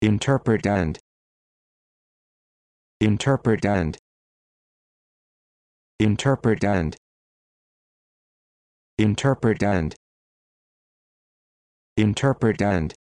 interpret and interpret and interpret and interpret and interpret and